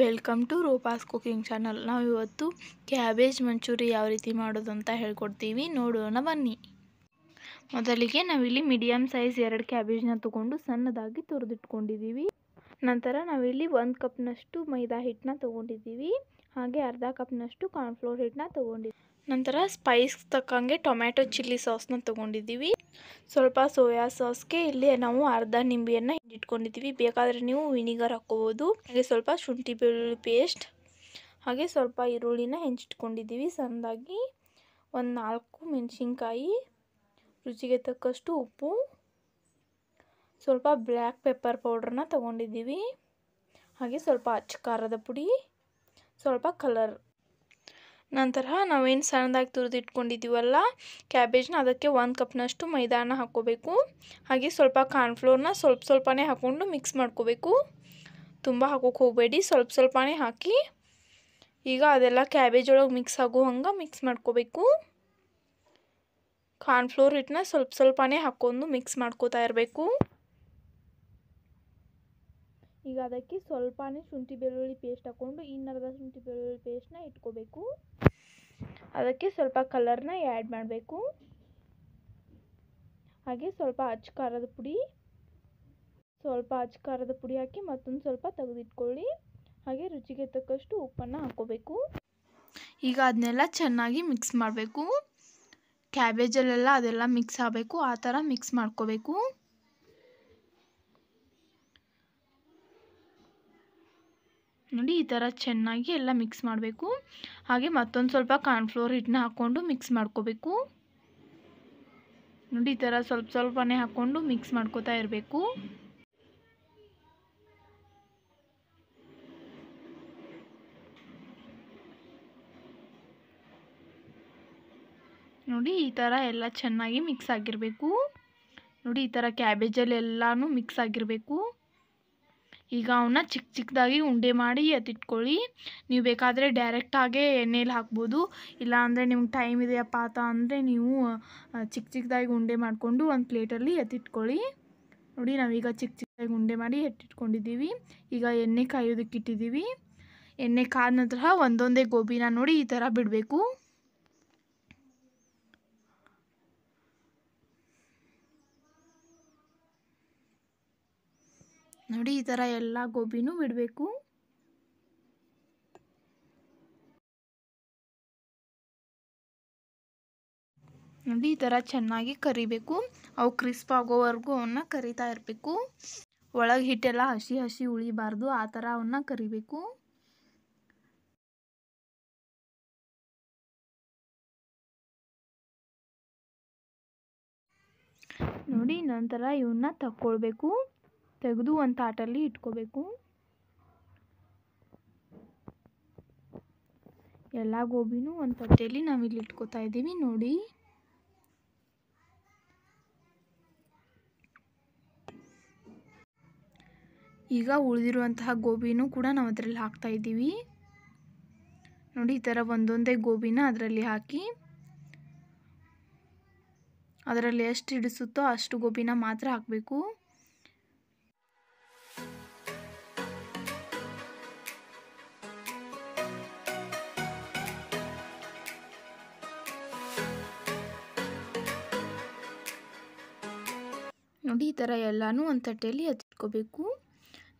welcome to Roopa's cooking channel ನಾವು ಇವತ್ತು cabbage manchurian ಯಾವ ರೀತಿ ಮಾಡೋದು ಅಂತ ಹೇಳ್ಕೊಡ್ತೀವಿ ನೋಡೋಣ ಬನ್ನಿ ಮೊದಲಿಗೆ ನಾವಿಲ್ಲಿ ಮೀಡಿಯಮ್ ಸೈಜ್ ಎರಡು ಕ್ಯಾಬೇಜ್ನ ತೊಗೊಂಡು ಸಣ್ಣದಾಗಿ ತುರಿದಿಟ್ಕೊಂಡಿದ್ದೀವಿ ನಂತರ ನಾವಿಲ್ಲಿ ಒಂದು ಕಪ್ನಷ್ಟು ಮೈದಾ ಹಿಟ್ಟನ್ನ ತೊಗೊಂಡಿದ್ದೀವಿ ಹಾಗೆ ಅರ್ಧ ಕಪ್ನಷ್ಟು ಕಾರ್ನ್ಫ್ಲೋರ್ ಹಿಟ್ಟನ್ನ ತೊಗೊಂಡಿದ್ವಿ ನಂತರ ಸ್ಪೈಸ್ ತಕ್ಕಂಗೆ ಟೊಮ್ಯಾಟೊ ಚಿಲ್ಲಿ ಸಾಸ್ನ ತೊಗೊಂಡಿದ್ದೀವಿ ಸ್ವಲ್ಪ ಸೋಯಾ ಸಾಸ್ಗೆ ಇಲ್ಲಿ ನಾವು ಅರ್ಧ ನಿಂಬೆಯನ್ನು ಹಿಂಡಿಟ್ಕೊಂಡಿದ್ದೀವಿ ಬೇಕಾದರೆ ನೀವು ವಿನಿಗರ್ ಹಾಕ್ಕೋಬೋದು ಹಾಗೆ ಸ್ವಲ್ಪ ಶುಂಠಿ ಬೆಳ್ಳುಳ್ಳಿ ಪೇಸ್ಟ್ ಹಾಗೆ ಸ್ವಲ್ಪ ಈರುಳ್ಳಿನ ಹೆಂಚಿಟ್ಕೊಂಡಿದ್ದೀವಿ ಸಂದಾಗಿ ಒಂದು ನಾಲ್ಕು ಮೆಣಸಿನ್ಕಾಯಿ ರುಚಿಗೆ ತಕ್ಕಷ್ಟು ಉಪ್ಪು ಸ್ವಲ್ಪ ಬ್ಲ್ಯಾಕ್ ಪೆಪ್ಪರ್ ಪೌಡ್ರನ್ನ ತೊಗೊಂಡಿದ್ದೀವಿ ಹಾಗೆ ಸ್ವಲ್ಪ ಅಚ್ಚ ಖಾರದ ಪುಡಿ ಸ್ವಲ್ಪ ಕಲರ್ ನಂತರ ನಾವೇನು ಸಣ್ಣದಾಗಿ ತುರಿದಿಟ್ಕೊಂಡಿದ್ದೀವಲ್ಲ ಕ್ಯಾಬೇಜ್ನ ಅದಕ್ಕೆ ಒಂದು ಕಪ್ನಷ್ಟು ಮೈದಾನ ಹಾಕ್ಕೋಬೇಕು ಹಾಗೆ ಸ್ವಲ್ಪ ಕಾರ್ನ್ಫ್ಲೋರ್ನ ಸ್ವಲ್ಪ ಸ್ವಲ್ಪನೇ ಹಾಕ್ಕೊಂಡು ಮಿಕ್ಸ್ ಮಾಡ್ಕೋಬೇಕು ತುಂಬ ಹಾಕೋಕೆ ಹೋಗಬೇಡಿ ಸ್ವಲ್ಪ ಸ್ವಲ್ಪನೇ ಹಾಕಿ ಈಗ ಅದೆಲ್ಲ ಕ್ಯಾಬೇಜ್ ಒಳಗೆ ಮಿಕ್ಸ್ ಆಗೋ ಹಂಗೆ ಮಿಕ್ಸ್ ಮಾಡ್ಕೋಬೇಕು ಕಾರ್ನ್ಫ್ಲೋರ್ ಹಿಟ್ಟನ್ನ ಸ್ವಲ್ಪ ಸ್ವಲ್ಪನೇ ಹಾಕ್ಕೊಂಡು ಮಿಕ್ಸ್ ಮಾಡ್ಕೋತಾ ಇರಬೇಕು ಈಗ ಅದಕ್ಕೆ ಸ್ವಲ್ಪನೇ ಶುಂಠಿ ಬೆಳ್ಳುಳ್ಳಿ ಪೇಸ್ಟ್ ಹಾಕ್ಕೊಂಡು ಇನ್ನರ್ಧ ಶುಂಠಿ ಬೆಳ್ಳುಳ್ಳಿ ಪೇಸ್ಟನ್ನ ಇಟ್ಕೋಬೇಕು ಅದಕ್ಕೆ ಸ್ವಲ್ಪ ಕಲರ್ನ ಆ್ಯಡ್ ಮಾಡಬೇಕು ಹಾಗೆ ಸ್ವಲ್ಪ ಅಚ್ಚ ಖಾರದ ಪುಡಿ ಸ್ವಲ್ಪ ಅಚ್ಚ ಖಾರದ ಪುಡಿ ಹಾಕಿ ಮತ್ತೊಂದು ಸ್ವಲ್ಪ ತೆಗೆದಿಟ್ಕೊಳ್ಳಿ ಹಾಗೆ ರುಚಿಗೆ ತಕ್ಕಷ್ಟು ಉಪ್ಪನ್ನು ಹಾಕ್ಕೋಬೇಕು ಈಗ ಅದನ್ನೆಲ್ಲ ಚೆನ್ನಾಗಿ ಮಿಕ್ಸ್ ಮಾಡಬೇಕು ಕ್ಯಾಬೇಜಲ್ಲೆಲ್ಲ ಅದೆಲ್ಲ ಮಿಕ್ಸ್ ಆಗಬೇಕು ಆ ಥರ ಮಿಕ್ಸ್ ಮಾಡ್ಕೋಬೇಕು ನೋಡಿ ಈ ಥರ ಚೆನ್ನಾಗಿ ಎಲ್ಲ ಮಿಕ್ಸ್ ಮಾಡಬೇಕು ಹಾಗೆ ಮತ್ತೊಂದು ಸ್ವಲ್ಪ ಕಾರ್ನ್ಫ್ಲೋರ್ ಹಿಟ್ಟನ್ನ ಹಾಕ್ಕೊಂಡು ಮಿಕ್ಸ್ ಮಾಡ್ಕೋಬೇಕು ನೋಡಿ ಈ ಥರ ಸ್ವಲ್ಪ ಸ್ವಲ್ಪನೇ ಹಾಕ್ಕೊಂಡು ಮಿಕ್ಸ್ ಮಾಡ್ಕೋತಾ ಇರಬೇಕು ನೋಡಿ ಈ ಥರ ಎಲ್ಲ ಚೆನ್ನಾಗಿ ಮಿಕ್ಸ್ ಆಗಿರಬೇಕು ನೋಡಿ ಈ ಥರ ಕ್ಯಾಬೇಜಲ್ಲಿ ಎಲ್ಲನೂ ಮಿಕ್ಸ್ ಆಗಿರಬೇಕು ಈಗ ಅವನ್ನ ಚಿಕ್ಕ ಚಿಕ್ಕದಾಗಿ ಉಂಡೆ ಮಾಡಿ ಎತ್ತಿಟ್ಕೊಳ್ಳಿ ನೀವು ಬೇಕಾದರೆ ಡೈರೆಕ್ಟಾಗೆ ಎಣ್ಣೆಲಿ ಹಾಕ್ಬೋದು ಇಲ್ಲ ಅಂದರೆ ನಿಮ್ಗೆ ಟೈಮ್ ಇದೆಯಪ್ಪ ಆತ ಅಂದರೆ ನೀವು ಚಿಕ್ಕ ಚಿಕ್ಕದಾಗಿ ಉಂಡೆ ಮಾಡಿಕೊಂಡು ಒಂದು ಪ್ಲೇಟಲ್ಲಿ ಎತ್ತಿಟ್ಕೊಳ್ಳಿ ನೋಡಿ ನಾವೀಗ ಚಿಕ್ಕ ಚಿಕ್ಕದಾಗಿ ಉಂಡೆ ಮಾಡಿ ಎತ್ತಿಟ್ಕೊಂಡಿದ್ದೀವಿ ಈಗ ಎಣ್ಣೆ ಕಾಯೋದಕ್ಕೆ ಇಟ್ಟಿದ್ದೀವಿ ಎಣ್ಣೆ ಕಾದ ನಂತರ ಒಂದೊಂದೇ ಗೋಬಿನ ನೋಡಿ ಈ ಥರ ಬಿಡಬೇಕು ನೋಡಿ ಈ ಥರ ಎಲ್ಲ ಗೋಬಿನೂ ಬಿಡಬೇಕು ನೋಡಿ ಈ ಥರ ಚೆನ್ನಾಗಿ ಕರಿಬೇಕು ಅವು ಕ್ರಿಸ್ಪ್ ಆಗೋವರೆಗೂ ಅವನ್ನ ಕರಿತಾ ಇರಬೇಕು ಒಳಗೆ ಹಿಟ್ಟೆಲ್ಲ ಹಸಿ ಹಸಿ ಉಳಿಬಾರ್ದು ಆ ಥರ ಅವನ್ನ ಕರಿಬೇಕು ನೋಡಿ ನಂತರ ಇವನ್ನ ತಕ್ಕೊಳ್ಬೇಕು ತೆಗೆದು ಒಂದು ತಾಟಲ್ಲಿ ಇಟ್ಕೋಬೇಕು ಎಲ್ಲ ಗೋಬಿನೂ ಒಂದು ತಟ್ಟೆಯಲ್ಲಿ ಇಲ್ಲಿ ಇಟ್ಕೋತಾ ಇದ್ದೀವಿ ನೋಡಿ ಈಗ ಉಳಿದಿರುವಂತಹ ಗೋಬಿನೂ ಕೂಡ ನಾವು ಅದರಲ್ಲಿ ಹಾಕ್ತಾ ಇದ್ದೀವಿ ನೋಡಿ ಈ ಥರ ಒಂದೊಂದೇ ಗೋಬಿನ ಅದರಲ್ಲಿ ಹಾಕಿ ಅದರಲ್ಲಿ ಎಷ್ಟು ಹಿಡಿಸುತ್ತೋ ಅಷ್ಟು ಗೋಬಿನ ಮಾತ್ರ ಹಾಕಬೇಕು ನೋಡಿ ಈ ಥರ ಎಲ್ಲನೂ ಒಂದು ತಟ್ಟೆಯಲ್ಲಿ ಎತ್ತಿಟ್ಕೋಬೇಕು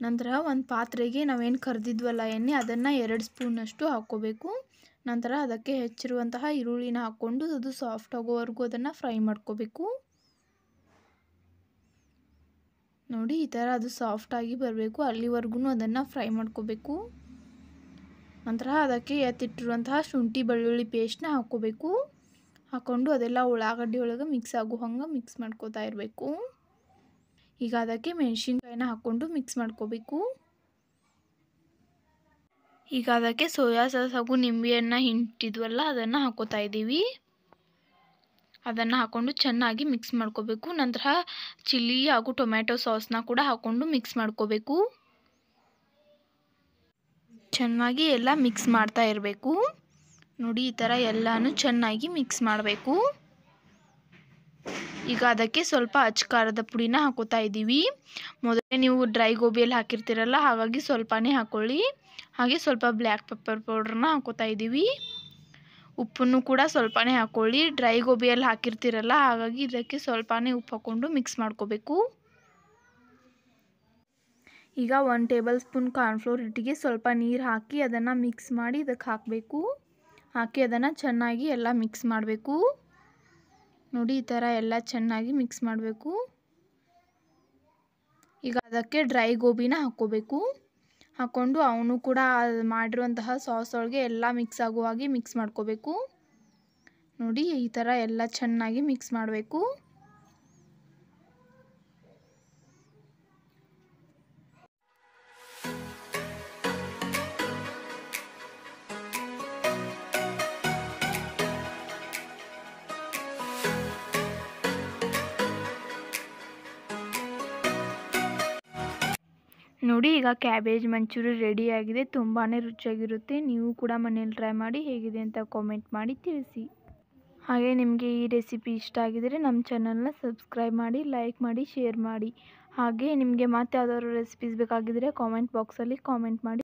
ನಂತರ ಒಂದು ಪಾತ್ರೆಗೆ ನಾವೇನು ಕರೆದಿದ್ವಲ್ಲ ಎಣ್ಣೆ ಅದನ್ನು ಎರಡು ಸ್ಪೂನಷ್ಟು ಹಾಕ್ಕೋಬೇಕು ನಂತರ ಅದಕ್ಕೆ ಹೆಚ್ಚಿರುವಂತಹ ಈರುಳ್ಳಿನ ಹಾಕ್ಕೊಂಡು ಅದು ಸಾಫ್ಟ್ ಆಗೋವರೆಗೂ ಅದನ್ನು ಫ್ರೈ ಮಾಡ್ಕೋಬೇಕು ನೋಡಿ ಈ ಥರ ಅದು ಸಾಫ್ಟಾಗಿ ಬರಬೇಕು ಅಲ್ಲಿವರೆಗೂ ಅದನ್ನು ಫ್ರೈ ಮಾಡ್ಕೋಬೇಕು ನಂತರ ಅದಕ್ಕೆ ಎತ್ತಿಟ್ಟಿರುವಂತಹ ಶುಂಠಿ ಬೆಳ್ಳುಳ್ಳಿ ಪೇಸ್ಟ್ನ ಹಾಕ್ಕೋಬೇಕು ಹಾಕ್ಕೊಂಡು ಅದೆಲ್ಲ ಉಳ್ಳಾಗಡ್ಡಿ ಒಳಗೆ ಮಿಕ್ಸ್ ಆಗೋ ಹಂಗೆ ಮಿಕ್ಸ್ ಮಾಡ್ಕೋತಾ ಇರಬೇಕು ಈಗ ಅದಕ್ಕೆ ಮೆಣಸಿನ್ಕಾಯಿನ ಹಾಕ್ಕೊಂಡು ಮಿಕ್ಸ್ ಮಾಡ್ಕೋಬೇಕು ಈಗ ಅದಕ್ಕೆ ಸೋಯಾ ಸಾಸ್ ಹಾಗೂ ನಿಂಬೆಯನ್ನು ಹಿಂಟಿದ್ವಲ್ಲ ಅದನ್ನು ಹಾಕೋತಾ ಇದ್ದೀವಿ ಅದನ್ನು ಹಾಕ್ಕೊಂಡು ಚೆನ್ನಾಗಿ ಮಿಕ್ಸ್ ಮಾಡ್ಕೋಬೇಕು ನಂತರ ಚಿಲ್ಲಿ ಹಾಗೂ ಟೊಮ್ಯಾಟೊ ಸಾಸ್ನ ಕೂಡ ಹಾಕ್ಕೊಂಡು ಮಿಕ್ಸ್ ಮಾಡ್ಕೋಬೇಕು ಚೆನ್ನಾಗಿ ಎಲ್ಲ ಮಿಕ್ಸ್ ಮಾಡ್ತಾ ಇರಬೇಕು ನೋಡಿ ಈ ಥರ ಎಲ್ಲನೂ ಚೆನ್ನಾಗಿ ಮಿಕ್ಸ್ ಮಾಡಬೇಕು ಈಗ ಅದಕ್ಕೆ ಸ್ವಲ್ಪ ಅಚ್ಚಕಾರದ ಪುಡಿನ ಹಾಕೋತಾ ಇದ್ದೀವಿ ಮೊದಲೇ ನೀವು ಡ್ರೈ ಗೋಬಿಯಲ್ಲಿ ಹಾಕಿರ್ತೀರಲ್ಲ ಹಾಗಾಗಿ ಸ್ವಲ್ಪನೇ ಹಾಕೊಳ್ಳಿ ಹಾಗೆ ಸ್ವಲ್ಪ ಬ್ಲ್ಯಾಕ್ ಪೆಪ್ಪರ್ ಪೌಡ್ರನ್ನ ಹಾಕೋತಾ ಇದ್ದೀವಿ ಉಪ್ಪನ್ನು ಕೂಡ ಸ್ವಲ್ಪನೇ ಹಾಕ್ಕೊಳ್ಳಿ ಡ್ರೈ ಗೋಬಿಯಲ್ಲಿ ಹಾಕಿರ್ತೀರಲ್ಲ ಹಾಗಾಗಿ ಇದಕ್ಕೆ ಸ್ವಲ್ಪನೇ ಉಪ್ಪು ಹಾಕ್ಕೊಂಡು ಮಿಕ್ಸ್ ಮಾಡ್ಕೋಬೇಕು ಈಗ ಒನ್ ಟೇಬಲ್ ಸ್ಪೂನ್ ಕಾರ್ನ್ಫ್ಲೋರ್ ಹಿಟ್ಟಿಗೆ ಸ್ವಲ್ಪ ನೀರು ಹಾಕಿ ಅದನ್ನು ಮಿಕ್ಸ್ ಮಾಡಿ ಇದಕ್ಕೆ ಹಾಕಬೇಕು ಹಾಕಿ ಅದನ್ನು ಚೆನ್ನಾಗಿ ಎಲ್ಲ ಮಿಕ್ಸ್ ಮಾಡಬೇಕು ನೋಡಿ ಈ ಥರ ಎಲ್ಲ ಚೆನ್ನಾಗಿ ಮಿಕ್ಸ್ ಮಾಡಬೇಕು ಈಗ ಅದಕ್ಕೆ ಡ್ರೈ ಗೋಬಿನ ಹಾಕ್ಕೋಬೇಕು ಹಾಕ್ಕೊಂಡು ಅವನು ಕೂಡ ಮಾಡಿರುವಂತಹ ಸಾಸ್ ಒಳಗೆ ಎಲ್ಲ ಮಿಕ್ಸ್ ಹಾಗೆ ಮಿಕ್ಸ್ ಮಾಡ್ಕೋಬೇಕು ನೋಡಿ ಈ ಥರ ಎಲ್ಲ ಚೆನ್ನಾಗಿ ಮಿಕ್ಸ್ ಮಾಡಬೇಕು ನೋಡಿ ಈಗ ಕ್ಯಾಬೇಜ್ ಮಂಚೂರಿ ರೆಡಿಯಾಗಿದೆ ತುಂಬಾ ರುಚಿಯಾಗಿರುತ್ತೆ ನೀವು ಕೂಡ ಮನೇಲಿ ಟ್ರೈ ಮಾಡಿ ಹೇಗಿದೆ ಅಂತ ಕಾಮೆಂಟ್ ಮಾಡಿ ತಿಳಿಸಿ ಹಾಗೆ ನಿಮಗೆ ಈ ರೆಸಿಪಿ ಇಷ್ಟ ಆಗಿದರೆ ನಮ್ಮ ಚಾನಲ್ನ ಸಬ್ಸ್ಕ್ರೈಬ್ ಮಾಡಿ ಲೈಕ್ ಮಾಡಿ ಶೇರ್ ಮಾಡಿ ಹಾಗೆ ನಿಮಗೆ ಮತ್ತೆ ಯಾವ್ದಾದ್ರು ರೆಸಿಪೀಸ್ ಬೇಕಾಗಿದ್ದರೆ ಕಾಮೆಂಟ್ ಬಾಕ್ಸಲ್ಲಿ ಕಾಮೆಂಟ್ ಮಾಡಿ